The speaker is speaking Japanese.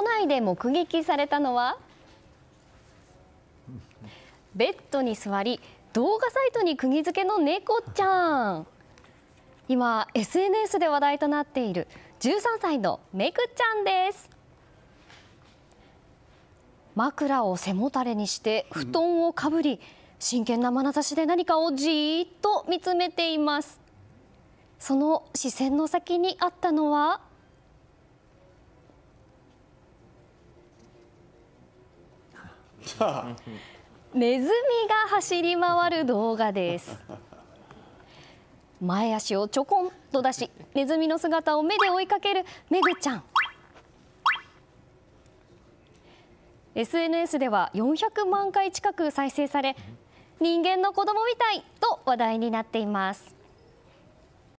都内で目撃されたのはベッドに座り動画サイトに釘付けの猫ちゃん今 SNS で話題となっている13歳のめくちゃんです枕を背もたれにして布団をかぶり真剣な眼差しで何かをじっと見つめていますその視線の先にあったのはネズミが走り回る動画です前足をちょこんと出しネズミの姿を目で追いかけるめぐちゃん SNS では400万回近く再生され人間の子供みたいと話題になっています